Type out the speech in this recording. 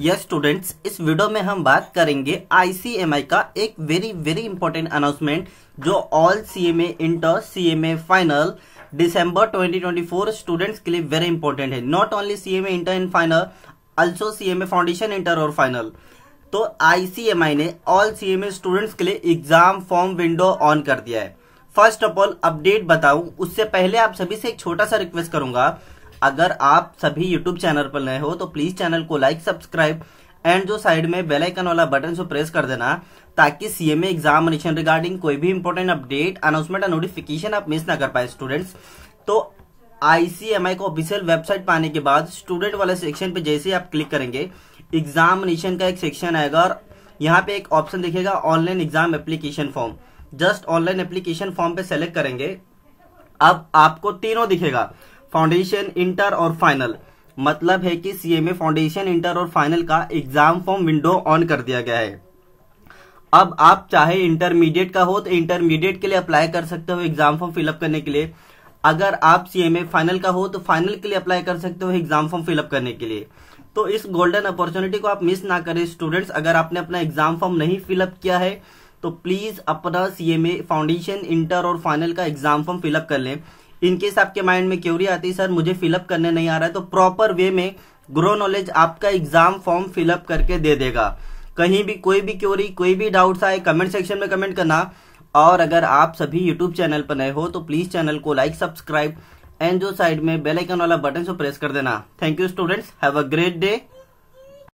yes students इस video में हम बात करेंगे आईसीएमआई का एक वेरी वेरी इंपॉर्टेंट अनाउंसमेंट जो all CMA inter CMA final December 2024 students के लिए वेरी इंपॉर्टेंट है not only CMA inter and final also CMA foundation inter और फाइनल तो आईसीएमआई ने ऑल सीएमए स्टूडेंट्स के लिए एग्जाम फॉर्म विंडो ऑन कर दिया है फर्स्ट ऑफ ऑल अपडेट बताऊं उससे पहले आप सभी से एक छोटा सा रिक्वेस्ट करूंगा अगर आप सभी यूट्यूब चैनल पर नए हो तो प्लीज चैनल को लाइक सब्सक्राइब एंड जो साइड में बेल आइकन वाला बटन से प्रेस कर देना ताकि सीएमए एग्जामिनेशन रिगार्डिंग कोई भी इंपॉर्टेंट अपडेट अनाउंसमेंट और नोटिफिकेशन आप मिस ना कर पाए स्टूडेंट्स तो आईसीएमआई को ऑफिशियल वेबसाइट पाने के बाद स्टूडेंट वाले सेक्शन पे जैसे ही आप क्लिक करेंगे एग्जामिनेशन का एक सेक्शन आएगा और यहाँ पे एक ऑप्शन दिखेगा online exam application form just online application form पे सेलेक्ट करेंगे अब आपको तीनों दिखेगा फाउंडेशन इंटर और फाइनल मतलब है कि सीएमए फाउंडेशन इंटर और फाइनल का एग्जाम फॉर्म विंडो ऑन कर दिया गया है अब आप चाहे इंटरमीडिएट का हो तो इंटरमीडिएट के लिए अप्लाई कर सकते हो एग्जाम फॉर्म फिलअप करने के लिए अगर आप सीएमए फाइनल का हो तो फाइनल के लिए अप्लाई कर सकते हो एग्जाम फॉर्म फिलअप करने के लिए तो इस गोल्डन अपॉर्चुनिटी को आप मिस ना करें स्टूडेंट्स अगर आपने अपना एग्जाम फॉर्म नहीं फिलअप किया है तो प्लीज अपना सीएमए फाउंडेशन इंटर और फाइनल का एग्जाम फॉर्म फिलअप कर लें इनकेस आपके माइंड में क्यूरी आती है सर मुझे फिलअप करने नहीं आ रहा है तो प्रॉपर वे में ग्रो नॉलेज आपका एग्जाम फॉर्म फिलअप करके दे देगा कहीं भी कोई भी क्यूरी कोई भी डाउट्स आए कमेंट सेक्शन में कमेंट करना और अगर आप सभी यूट्यूब चैनल पर नए हो तो प्लीज चैनल को लाइक सब्सक्राइब एंड जो साइड में बेल आइकन वाला बटन से प्रेस कर देना thank you students have a great day